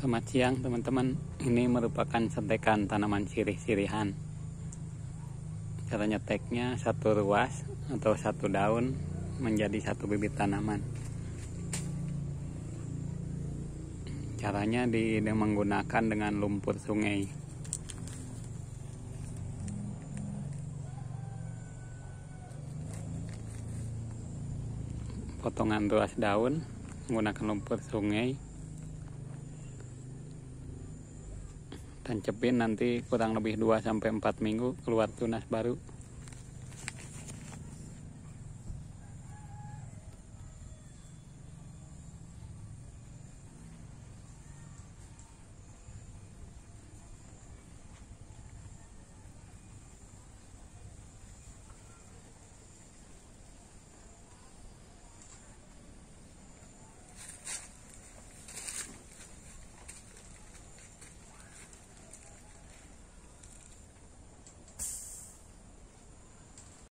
Selamat siang teman-teman Ini merupakan sentekan tanaman sirih-sirihan Caranya teknya satu ruas atau satu daun menjadi satu bibit tanaman Caranya di, di menggunakan dengan lumpur sungai Potongan ruas daun menggunakan lumpur sungai tancepin nanti kurang lebih 2 sampai 4 minggu keluar tunas baru